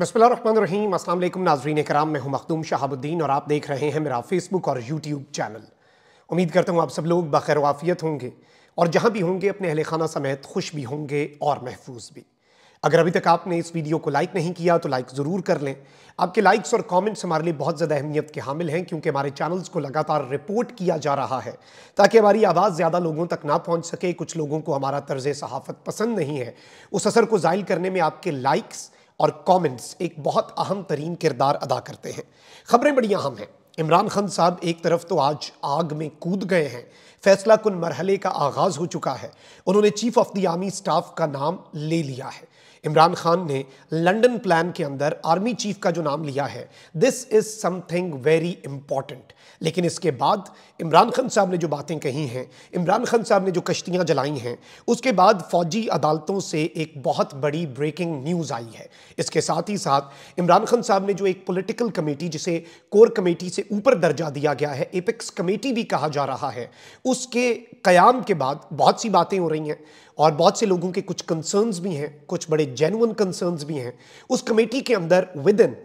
बसमीम अल्लाम नाजरीन कराम मैं हूँ मखदूम शहाबुद्दीन और आप देख रहे हैं मेरा फेसबुक और यूट्यूब चैनल उम्मीद करता हूँ आप सब लोग बखैर वाफियत होंगे और जहाँ भी होंगे अपने अहल खाना समेत खुश भी होंगे और महफूज भी अगर अभी तक आपने इस वीडियो को लाइक नहीं किया तो लाइक ज़रूर कर लें आपके लाइक्स और कमेंट्स हमारे लिए बहुत ज़्यादा अहमियत के हामिल हैं क्योंकि हमारे चैनल्स को लगातार रिपोर्ट किया जा रहा है ताकि हमारी आवाज़ ज़्यादा लोगों तक ना पहुंच सके कुछ लोगों को हमारा तर्ज सहाफ़त पसंद नहीं है उस असर को ज़ायल करने में आपके लाइक्स और कमेंट्स एक बहुत अहम तरीन किरदार अदा करते हैं खबरें बड़ी अहम हैं इमरान खान साहब एक तरफ तो आज आग में कूद गए हैं फैसला कुन मरहले का आगाज़ हो चुका है उन्होंने chief of the army staff का नाम ले लिया है इमरान खान ने लंदन प्लान के अंदर आर्मी चीफ का जो नाम लिया है this is something very important लेकिन इसके बाद इमरान खान साहब ने जो बातें कही हैं इमरान खान साहब ने जो कश्तियाँ जलाई हैं उसके बाद फौजी अदालतों से एक बहुत बड़ी ब्रेकिंग न्यूज़ आई है इसके साथ ही साथ इमरान खान साहब ने जो एक पोलिटिकल कमेटी जिसे कोर कमेटी से ऊपर दर्जा दिया गया है एपेक्स कमेटी भी कहा जा रहा है उसके कयाम के बाद बहुत सी बातें हो रही हैं और बहुत से लोगों के कुछ कंसर्न्स भी हैं कुछ बड़े जेनुअन कंसर्न्स भी हैं उस कमेटी के अंदर within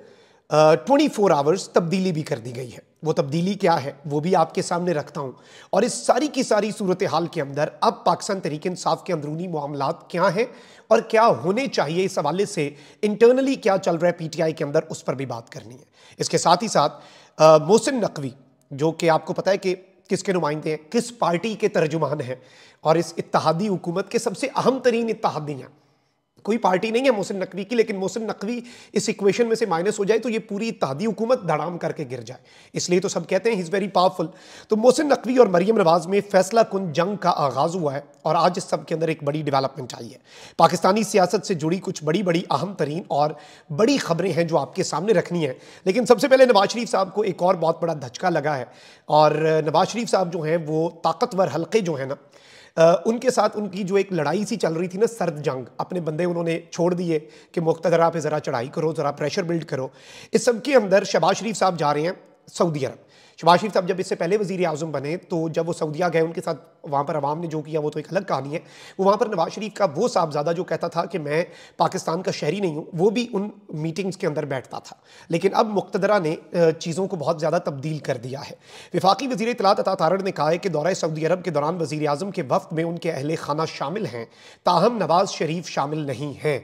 twenty four hours तब्दीली भी कर दी गई है वो तब्दीली क्या है वो भी आपके सामने रखता हूँ और इस सारी की सारी सूरत हाल के अंदर अब पाकिस्तान तरीके इंसाफ के अंदरूनी मामला क्या हैं और क्या होने चाहिए इस हवाले से इंटरनली क्या चल रहा है पीटीआई के अंदर उस पर भी बात करनी है इसके साथ ही साथ मोहसिन नकवी जो कि आपको पता है कि किसके नुमाइंदे हैं किस पार्टी के तर्जुमान हैं और इस इतिहादी हुकूमत के सबसे अहम तरीन इतिहादी हैं कोई पार्टी नहीं है मोहसिन नकवी की लेकिन मोहसिन नकवी इस इक्वेशन में से माइनस हो जाए तो ये पूरी इतिहादी हुकूमत धड़ाम करके गिर जाए इसलिए तो सब कहते हैं इज़ वेरी पावरफुल तो मोहसिन नकवी और मरियम नवाज में फैसला कुन जंग का आगाज़ हुआ है और आज इस सब के अंदर एक बड़ी डेवलपमेंट आई है पाकिस्तानी सियासत से जुड़ी कुछ बड़ी बड़ी अहम तरीन और बड़ी खबरें हैं जो आपके सामने रखनी है लेकिन सबसे पहले नवाज शरीफ साहब को एक और बहुत बड़ा धचका लगा है और नवाज शरीफ साहब जो हैं वो ताकतवर हल्के जो हैं ना उनके साथ उनकी जो एक लड़ाई सी चल रही थी ना सर्द जंग अपने बंदे उन्होंने छोड़ दिए कि मुख्तरा पे ज़रा चढ़ाई करो ज़रा प्रेशर बिल्ड करो इस सब के अंदर शबाज़ शरीफ साहब जा रहे हैं सऊदी अरब शबाज़ शरीफ साहब जब इससे पहले वजीर अज़म बने तो जब वो सऊदिया गए उनके साथ वहाँ पर आवाम ने जो किया वो तो एक अलग कहानी है वो वहाँ पर नवाज शरीफ का वो साहबजादा जो कहता था कि मैं पाकिस्तान का शहरी नहीं हूँ वो भी उन मीटिंग्स के अंदर बैठता था लेकिन अब मुख्तरा ने चीज़ों को बहुत ज़्यादा तब्दील कर दिया है विफाकी वजी तलात अता तारण ने कहा है कि दौरा सऊदी अरब के दौरान वजी अजम के वफ़ में उनके अहल खाना शामिल हैं ताहम नवाज शरीफ शामिल नहीं हैं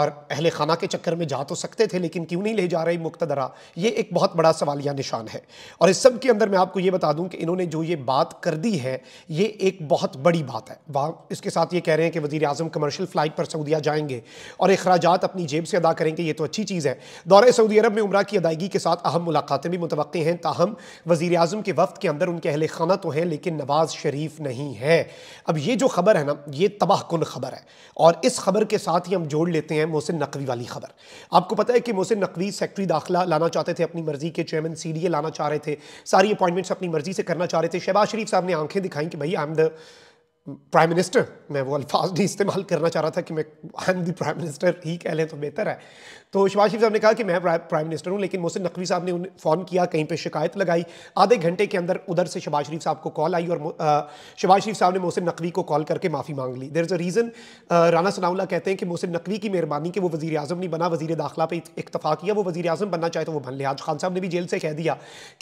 और अहल खाना के चक्कर में जा तो सकते थे लेकिन क्यों नहीं ले जा रही मुख्तरा ये एक बहुत बड़ा सवालिया निशान है और इस सब के अंदर मैं आपको ये बता दूं कि इन्होंने जो ये बात कर दी है ये एक बहुत बड़ी बात है वहाँ इसके साथ ये कह रहे हैं कि वजी अजम कमर्शियल फ़्लाइट पर सऊदिया जाएंगे और अखराज अपनी जेब से अदा करेंगे ये तो अच्छी चीज़ है दौरे सऊदी अरब में उम्र की अदायगी के साथ अहम मुलाकातें भी मुतव हैं ताहम वजी अजम के वक्त के अंदर उनके अहल खाना तो हैं लेकिन नवाज़ शरीफ नहीं है अब ये जो खबर है ना ये तबाह कन खबर है और इस खबर के साथ ही हम जोड़ लेते हैं मोहसिन नकवी वाली खबर आपको पता है कि मोहसिन नकवी सेक्रटरी दाखिला लाना चाहते थे अपनी मर्ज़ी के चेयरमैन सी लाना चाह रहे थे सारी अपॉइंटमेंट्स अपनी मर्ज़ी से करना चाह रहे थे शहबाज शरीफ साहब ने आंखें दिखाई कि भाई the. प्राइम मिनिस्टर मैं वो अल्फाज नहीं इस्तेमाल करना चाह रहा था कि मैं I am the prime minister ही कह लें तो बेहतर है तो शिवाज शरीफ साहब ने कहा कि मैं प्राइम मिनिस्टर हूं लेकिन मोहसिन नकवी साहब ने उन्हें फ़ोन किया कहीं पे शिकायत लगाई आधे घंटे के अंदर उधर से शबाज शरीफ साहब को कॉल आई और शबाज शरीफ साहब ने मोहसिन नकवी को कॉल करके माफ़ी मांग ली there is a reason Rana Sanaullah कहते हैं कि मोहसिन नकवी की मेहरबानी कि वो वजी अजम नहीं बना वजी दाखिला पर इतफा किया वो वजी अजम बनना चाहे तो वो बन लिया आज खान साहब ने भी जेल से कह दिया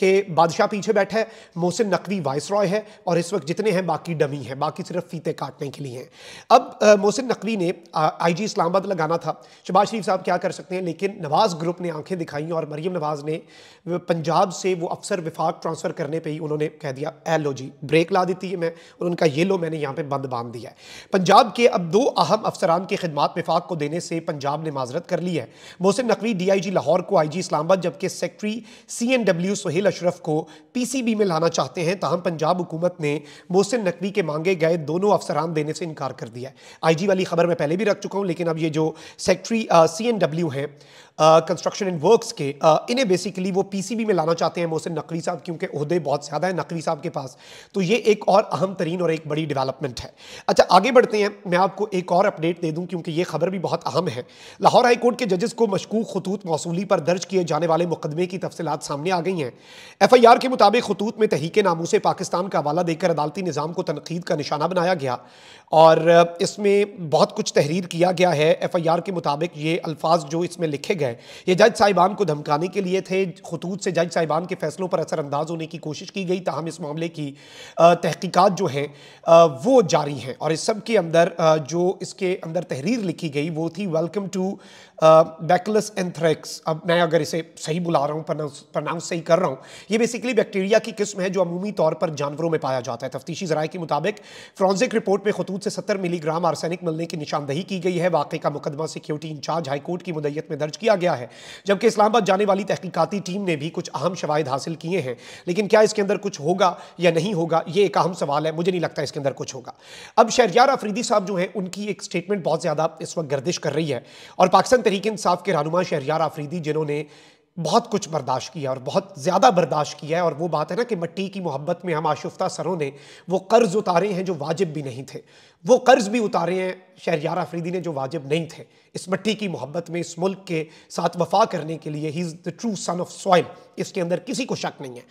कि बादशाह पीछे बैठा है मोहसिन नकवी वाइस रॉय है और इस वक्त जितने हैं बाकी डमी हैं बाकी सिर्फ फीते काटने के लिए हैं अब मोहसिन नकवी ने आई जी इस्लामाबाद लगाना था शबाज शरीफ साहब क्या कर सकते हैं लेकिन नवाज़ ग्रुप ने आंखें दिखाई और मरियम नवाज़ ने पंजाब से वो अफसर विफाक ट्रांसफ़र करने पर ही उन्होंने कह दिया ए लो जी ब्रेक ला देती है मैं और उनका ये लो मैंने यहाँ पर बंद बांध दिया है पंजाब के अब दो अहम अफसरान की खदमात विफाक को देने से पंजाब ने माजरत कर ली है Mohsin Naqvi D I G Lahore को आई जी इस्लामाबाद जबकि secretary C N W Suhail Ashraf को पी सी बी में लाना चाहते हैं तहम पंजाब हुकूमत ने मोहसिन नकवी के मांगे गए में दोनों अफसरान देने से इनकार कर दिया है आईजी वाली खबर मैं पहले भी रख चुका हूँ लेकिन अब ये जो सेक्रेटरी सी एन डब्ल्यू हैं कंस्ट्रक्शन एंड वर्क्स के uh, इन्हें बेसिकली वो पीसीबी में लाना चाहते हैं मोहसिन नकवी साहब क्योंकि अहदे बहुत ज़्यादा है नकवी साहब के पास तो ये एक और अहम तरीन और एक बड़ी डेवलपमेंट है अच्छा आगे बढ़ते हैं मैं आपको एक और अपडेट दे दूँ क्योंकि ये खबर भी बहुत अहम है लाहौर हाई कोर्ट के जजेस को मशकूक खतूत मौसूली पर दर्ज किए जाने वाले मुकदमे की तफसलत सामने आ गई हैं एफ आई आर के मुताबिक खतूत में तहीके नामों से पाकिस्तान का हवाला देकर अदालती निज़ाम को तनकीद का निशाना बनाया गया और इसमें बहुत कुछ तहरीर किया गया है एफआईआर के मुताबिक ये अल्फाज जो इसमें लिखे गए ये जज साहिबान को धमकाने के लिए थे खतूत से जज साहिबान के फैसलों पर असरअंदाज होने की कोशिश की गई ताहम इस मामले की तहकीकात जो हैं वो जारी हैं और इस सब के अंदर जो इसके अंदर तहरीर लिखी गई वो थी वेलकम टू बैकलस एंथ्रेक्स अब मैं अगर इसे सही बुला रहा हूँ प्रनाउंस सही कर रहा हूँ ये बेसिकली बैक्टीरिया की किस्म है जो अमूमी तौर पर जानवरों में पाया जाता है तफ्तीशी जराए के मुताबिक फ्रॉन्जिक रिपोर्ट में खतूत से सत्तर मिलीग्राम आर्सैनिक मिलने की निशानदही की गई है वाकई का मुकदमा सिक्योरिटी इंचार्ज हाईकोर्ट की मुदैत में दर्ज किया गया है जबकि इस्लामाबाद जाने वाली तहकीकती टीम ने भी कुछ अहम शवाद हासिल किए हैं लेकिन क्या इसके अंदर कुछ होगा या नहीं होगा ये एक अहम सवाल है मुझे नहीं लगता इसके अंदर कुछ होगा अब शहजार आफरीदी साहब जो है उनकी एक स्टेटमेंट बहुत ज़्यादा इस वक्त गर्दिश कर रही है और पाकिस्तान तरीक इंसाफ के रहनुमा शहरियार आफरीदी जिन्होंने बहुत कुछ बर्दाश्त किया और बहुत ज़्यादा बर्दाश्त किया है और वो बात है ना कि मट्टी की मोहब्बत में हम आशुफ्ता सरों ने वो कर्ज़ उतारे हैं जो वाजिब भी नहीं थे वो कर्ज़ भी उतारे हैं शहरियार आफरीदी ने जो वाजिब नहीं थे इस मट्टी की मोहब्बत में इस मुल्क के साथ वफा करने के लिए he is the true son of soil इसके अंदर किसी को शक नहीं है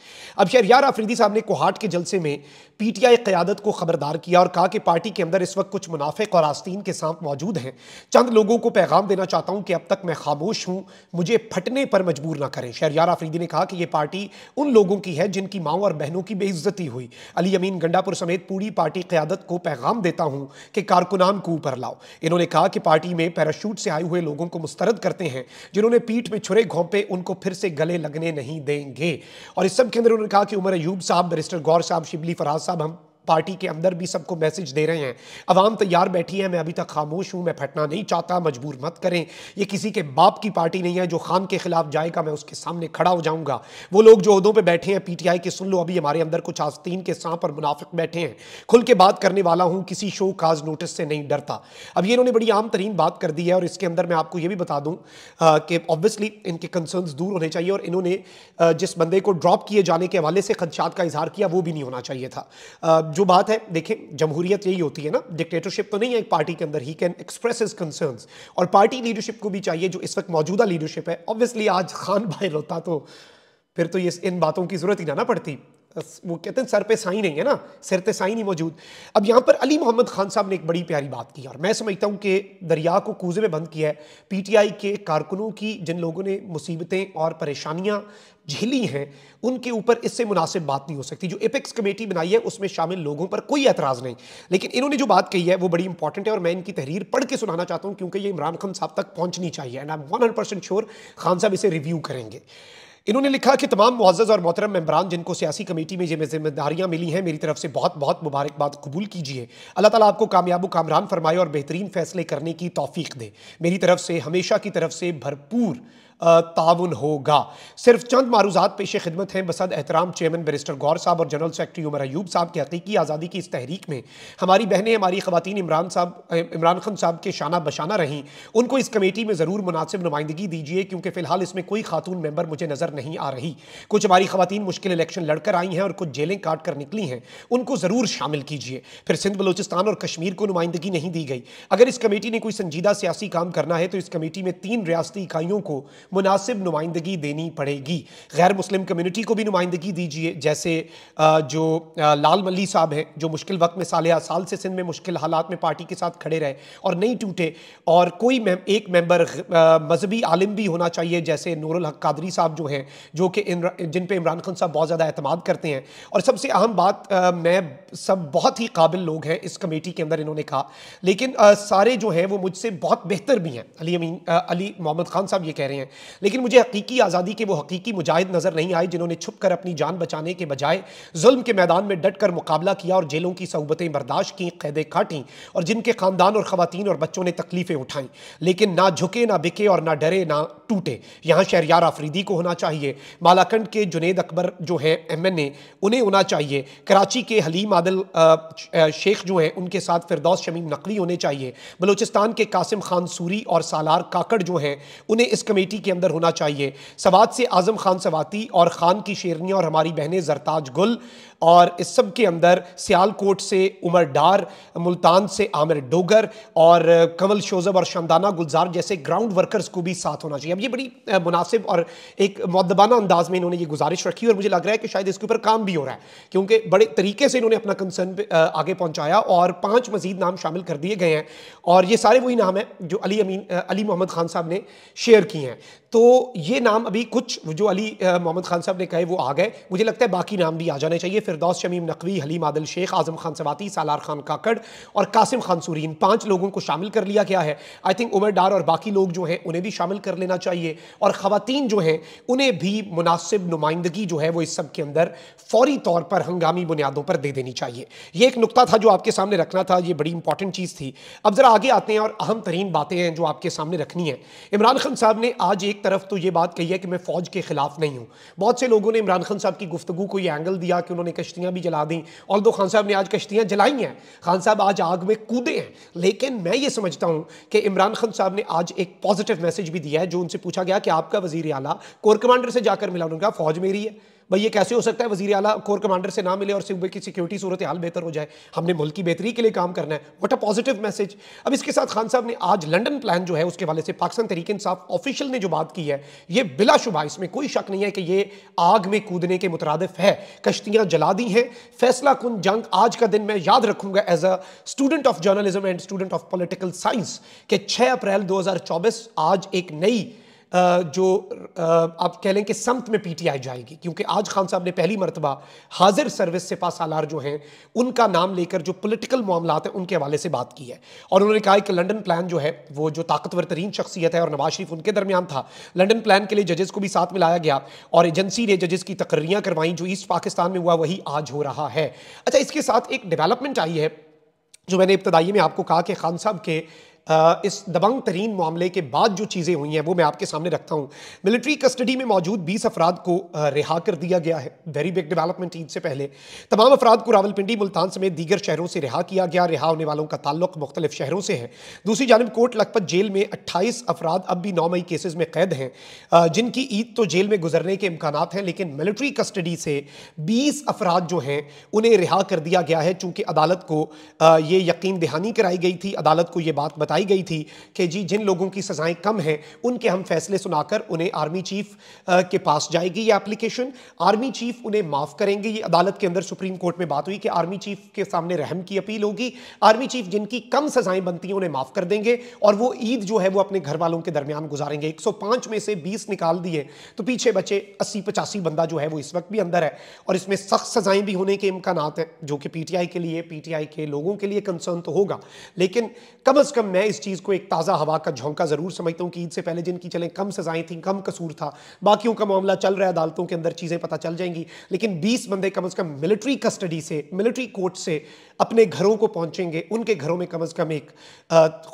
अब शहरियार आफरीदी साहब ने कोहाट के जलसे में पी टी आई क़्यादत को ख़बरदार किया और कहा कि पार्टी के अंदर इस वक्त कुछ मुनाफिक और आस्तीन के साथ मौजूद हैं चंद लोगों को पैगाम देना चाहता हूँ कि अब तक मैं खामोश हूँ मुझे फटने पर मजबूर ना करें शहरियार आफरीदी ने कहा कि ये पार्टी उन लोगों की है जिनकी माओ और बहनों की बेइज्जती हुई अली अमीन गंडापुर समेत पूरी पार्टी क़्यादत को पैगाम देता हूँ कि कारकुनान को ऊपर कर लाओ इन्होंने कहा कि पार्टी में पैराशूट से आए हुए लोगों को मुस्तरद करते हैं जिन्होंने पीठ में छुरे घोंपे उनको फिर से गले लगने नहीं देंगे और इस सब के अंदर उन्होंने कहा कि उमर अयूब साहब बैरिस्टर गौर साहब शिबली फराज साहब हम पार्टी के अंदर भी सबको मैसेज दे रहे हैं अवाम तैयार बैठी है मैं अभी तक खामोश हूँ मैं फटना नहीं चाहता मजबूर मत करें ये किसी के बाप की पार्टी नहीं है जो खान के खिलाफ जाएगा मैं उसके सामने खड़ा हो जाऊँगा वो लोग जो उहदों पर बैठे हैं पी के सुन लो अभी हमारे अंदर कुछ आस्तीन के सांप और मुनाफिक बैठे हैं खुल के बात करने वाला हूँ किसी शो काज नोटिस से नहीं डरता अब ये इन्होंने बड़ी आम तरीन बात कर दी है और इसके अंदर मैं आपको ये भी बता दूँ कि ऑब्वियसली इनके कंसर्न दूर होने चाहिए और इन्होंने जिस बंदे को ड्रॉप किए जाने के हवाले से खदशात का इजहार किया वो भी नहीं होना चाहिए था जो बात है देखिए जमहूरियत यही होती है ना डिक्टेटरशिप तो नहीं है एक पार्टी के अंदर he can express his concerns और पार्टी लीडरशिप को भी चाहिए जो इस वक्त मौजूदा लीडरशिप है ऑब्वियसली आज खान भाई रोता तो फिर तो ये इन बातों की जरूरत ही ना, ना पड़ती वो कहते हैं सर पे साई नहीं है ना सिर पे साई ही मौजूद अब यहाँ पर अली मोहम्मद खान साहब ने एक बड़ी प्यारी बात की और मैं समझता हूँ कि दरिया को कूजे में बंद किया है पीटीआई के कारकुनों की जिन लोगों ने मुसीबतें और परेशानियाँ झेली हैं उनके ऊपर इससे मुनासिब बात नहीं हो सकती जो एपेक्स कमेटी बनाई है उसमें शामिल लोगों पर कोई एतराज़ नहीं लेकिन इन्होंने जो बात कही है वो बड़ी इंपॉर्टेंट है और मैं इनकी तहरीर पढ़ के सुनाना चाहता हूँ क्योंकि ये इमरान खान साहब तक पहुँचनी चाहिए and I am one hundred percent sure Khan साहब इसे रिव्यू करेंगे इन्होंने लिखा कि तमाम मुआज़ और मोहतरम मेम्बरान जिनको सियासी कमेटी में ये जिम्मेदारियाँ मिली हैं मेरी तरफ से बहुत बहुत मुबारकबाद कबूल कीजिए अल्लाह ताला आपको कामयाब व कामरान फरमाए और बेहतरीन फैसले करने की तौफीक दे मेरी तरफ से हमेशा की तरफ से भरपूर ताउन होगा सिर्फ चंद मारूजात पेश खिदमत हैं बसद एहतराम चेयरमैन बैरिस्टर गौर साहब और जनरल सेक्रेटरी उमर अयूब साहब की हकीकी आज़ादी की इस तहरीक में हमारी बहनें हमारी खवतिन इमरान साहब इमरान खान साहब के शाना बशाना रहीं उनको इस कमेटी में ज़रूर मुनासिब नुमाइंदगी दीजिए क्योंकि फ़िलहाल इसमें कोई खातून मेम्बर मुझे नज़र नहीं आ रही कुछ हमारी खवतिन मुश्किल इलेक्शन लड़कर आई हैं और कुछ जेलें काट कर निकली हैं उनको ज़रूर शामिल कीजिए फिर सिंध बलोचिस्तान और कश्मीर को नुमाइंदगी नहीं दी गई अगर इस कमेटी ने कोई संजीदा सियासी काम करना है तो इस कमेटी में तीन रियासती इकाइयों को मुनासिब नुमाइंदगी देनी पड़ेगी गैर मुस्लिम कम्यूनिटी को भी नुमाइंदगी दीजिए जैसे जो लाल मल्ली साहब हैं जो मुश्किल वक्त में साल या साल से सिंध में मुश्किल हालात में पार्टी के साथ खड़े रहे और नहीं टूटे और कोई में, एक मेंबर मजहबी आलिम भी होना चाहिए जैसे नूरुल हक कादरी साहब जो हैं जो कि जिन पे इमरान खान साहब बहुत ज़्यादा अहतमाद करते हैं और सबसे अहम बात आ, मैं सब बहुत ही काबिल लोग हैं इस कमेटी के अंदर इन्होंने कहा लेकिन आ, सारे जो हैं वो मुझसे बहुत बेहतर भी हैं अली अमीन अली मोहम्मद खान साहब ये कह रहे हैं लेकिन मुझे हकीकी आज़ादी के वो हकीकी मुजाहिद नज़र नहीं आए जिन्होंने छुप कर अपनी जान बचाने के बजाय जुल्म के मैदान में डट कर मुकाबला किया और जेलों की सहूबतें बर्दाश्त की कैदें काटी और जिनके ख़ानदान और खातन और बच्चों ने तकलीफ़ें उठाई लेकिन ना झुके ना बिके और ना डरे ना टूटे यहाँ शहरियार आफरीदी को होना चाहिए मालाकंड के जुनेद अकबर जो है एम एन ए उन्हें होना चाहिए कराची के हलीम आदल शेख जो हैं उनके साथ फिरदौस शमीम नकली होने चाहिए बलोचिस्तान के कासिम खान सूरी और सालार काकड़ जो हैं उन्हें इस कमेटी के अंदर होना चाहिए सवाद से आजम खान सवाती और खान की शेरनी और हमारी बहनें जरताज गुल और इस सब के अंदर सियालकोट से उमर डार मुल्तान से आमिर डोगर और कंवल शोजब और शमदाना गुलजार जैसे ग्राउंड वर्कर्स को भी साथ होना चाहिए अब ये बड़ी मुनासिब और एक मदबाना अंदाज में इन्होंने ये गुजारिश रखी और मुझे लग रहा है कि शायद इसके ऊपर काम भी हो रहा है क्योंकि बड़े तरीके से इन्होंने अपना कंसर्न आगे पहुँचाया और पाँच मजीद नाम शामिल कर दिए गए हैं और ये सारे वही नाम हैं जो अली अमीन अली मोहम्मद खान साहब ने शेयर किए हैं तो ये नाम अभी कुछ जो अली मोहम्मद खान साहब ने कहे वो आ गए मुझे लगता है बाकी नाम भी आ जाने चाहिए फिरदौस शमीम नकवी हलीम आदल शेख आजम खान सवाती सालार खान काकड़ और कासिम खान सुरीन पांच लोगों को शामिल कर लिया गया है आई थिंक उमर डार और बाकी लोग जो हैं उन्हें भी शामिल कर लेना चाहिए और ख़वान जो हैं उन्हें भी मुनासिब नुमाइंदगी जो है वो इस सब के अंदर फौरी तौर पर हंगामी बुनियादों पर दे देनी चाहिए ये एक नुकता था जो आपके सामने रखना था ये बड़ी इंपॉर्टेंट चीज़ थी अब ज़रा आगे आते हैं और अहम तरीन बातें हैं जो आपके सामने रखनी है इमरान खान साहब ने आज एक तरफ तो ये बात कही है कि मैं फ़ौज के ख़िलाफ़ नहीं हूँ बहुत से लोगों ने इमरान खान साहब की गुफ्तु को ये एंगल दिया कि उन्होंने कश्तियाँ भी जला दी और दो खान साहब ने आज कश्तियाँ जलाई हैं खान साहब आज आग में कूदे हैं लेकिन मैं ये समझता हूँ कि इमरान खान साहब ने आज एक पॉजिटिव मैसेज भी दिया है जो उनसे पूछा गया कि आपका वजीर अला कोर कमांडर से जाकर मिला उनका फ़ौज मेरी है भाई ये कैसे हो सकता है वजी अला कोर कमांडर से ना मिले और सूबे की सिक्योरिटी सूरत हाल बेहतर हो जाए हमने मुल्क की बेहतरी के लिए काम करना है वट अ पॉजिटिव मैसेज अब इसके साथ खान साहब ने आज लंडन प्लान जो है उसके वाले से पाकिस्तान तरीके इंसाफ ऑफिशियल ने जो बात की है ये बिलाशुबा इसमें कोई शक नहीं है कि ये आग में कूदने के मुतरदफ है कश्तियाँ जला दी हैं फैसला कुन जंग आज का दिन मैं याद रखूंगा as a student of journalism and student of political science के छः अप्रैल दो आज एक नई जो आप कह लें कि समत में पीटीआई जाएगी क्योंकि आज खान साहब ने पहली मरतबा हाजिर सर्विस से पास आलार जो हैं उनका नाम लेकर जो पोलिटिकल मामला हैं उनके हवाले से बात की है और उन्होंने कहा कि लंडन प्लान जो है वो जो ताकतवर तरीन शख्सियत है और नवाज शरीफ उनके दरमियान था लंडन प्लान के लिए जजेस को भी साथ में लाया गया और एजेंसी ने जजेस की तकर्रियाँ करवाई जो ईस्ट पाकिस्तान में हुआ वही आज हो रहा है अच्छा इसके साथ एक डेवलपमेंट आई है जो मैंने इब्तदाई में आपको कहा कि खान साहब के इस दबंग तरीन मामले के बाद जो चीज़ें हुई हैं वो मैं आपके सामने रखता हूँ मिलिट्री कस्टडी में मौजूद बीस अफराद को रिहा कर दिया गया है वेरी बिग डेवलपमेंट ईद से पहले तमाम अफराद को रावलपिंडी मुल्तान समेत दीगर शहरों से रिहा किया गया रिहा होने वालों का ताल्लुक मुख्तलिफ शहरों से है दूसरी जानब कोट लखपत जेल में अट्ठाईस अफराद अब भी नौ मई केसेज में कैद हैं जिनकी ईद तो जेल में गुजरने के इम्कान हैं लेकिन मिलिट्री कस्टडी से बीस अफराद जो हैं उन्हें रिहा कर दिया गया है चूँकि अदालत को ये यकीन दहानी कराई गई थी अदालत को ये बात बताई बताई गई थी कि जी जिन लोगों की सज़ाएं कम हैं उनके हम फैसले सुनाकर उन्हें आर्मी चीफ के पास जाएगी ये एप्लीकेशन आर्मी चीफ उन्हें माफ़ करेंगे ये अदालत के अंदर सुप्रीम कोर्ट में बात हुई कि आर्मी चीफ के सामने रहम की अपील होगी आर्मी चीफ जिनकी कम सज़ाएं बनती हैं उन्हें माफ़ कर देंगे और वो ईद जो है वो अपने घर वालों के दरमियान गुजारेंगे एक में से बीस निकाल दिए तो पीछे बचे अस्सी पचासी बंदा जो है वो इस वक्त भी अंदर है और इसमें सख्त सज़ाएं भी होने के इम्कान हैं जो कि पी के लिए पी के लोगों के लिए कंसर्न तो होगा लेकिन कम अज़ कम मैं मैं इस चीज़ को एक ताज़ा हवा का झोंका ज़रूर समझता हूँ कि ईद से पहले जिनकी चलें कम सजाएं थी कम कसूर था बाकियों का मामला चल रहा है अदालतों के अंदर चीज़ें पता चल जाएंगी लेकिन बीस बंदे कम अज़ कम मिलिट्री कस्टडी से मिलिट्री कोर्ट से अपने घरों को पहुँचेंगे उनके घरों में कम अज़ कम एक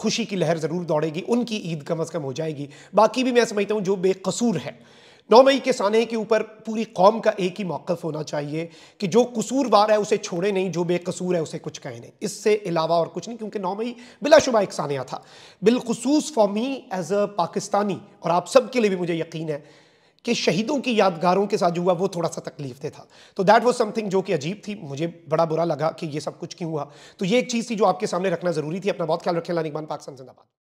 खुशी की लहर ज़रूर दौड़ेगी उनकी ईद कम अज़ कम हो जाएगी बाकी भी मैं समझता हूँ जो बेकसूर है नौ मई के सान के ऊपर पूरी कौम का एक ही मौक़ होना चाहिए कि जो कसूरवार है उसे छोड़े नहीं जो बेकसूर है उसे कुछ कहे नहीं इससे अलावा और कुछ नहीं क्योंकि नौ मई बिलाशुबा एक सानिया था बिलखसूस फॉमी एज अ पाकिस्तानी और आप सब के लिए भी मुझे यकीन है कि शहीदों की यादगारों के साथ जो हुआ वो थोड़ा सा तकलीफ दे था तो दैट वॉज समथिंग जो कि अजीब थी मुझे बड़ा बुरा लगा कि ये सब कुछ क्यों हुआ तो ये एक चीज़ थी जो आपके सामने रखना ज़रूरी थी अपना बहुत ख्याल रखें लानिकबान पाकिस्तान जिंदाबाद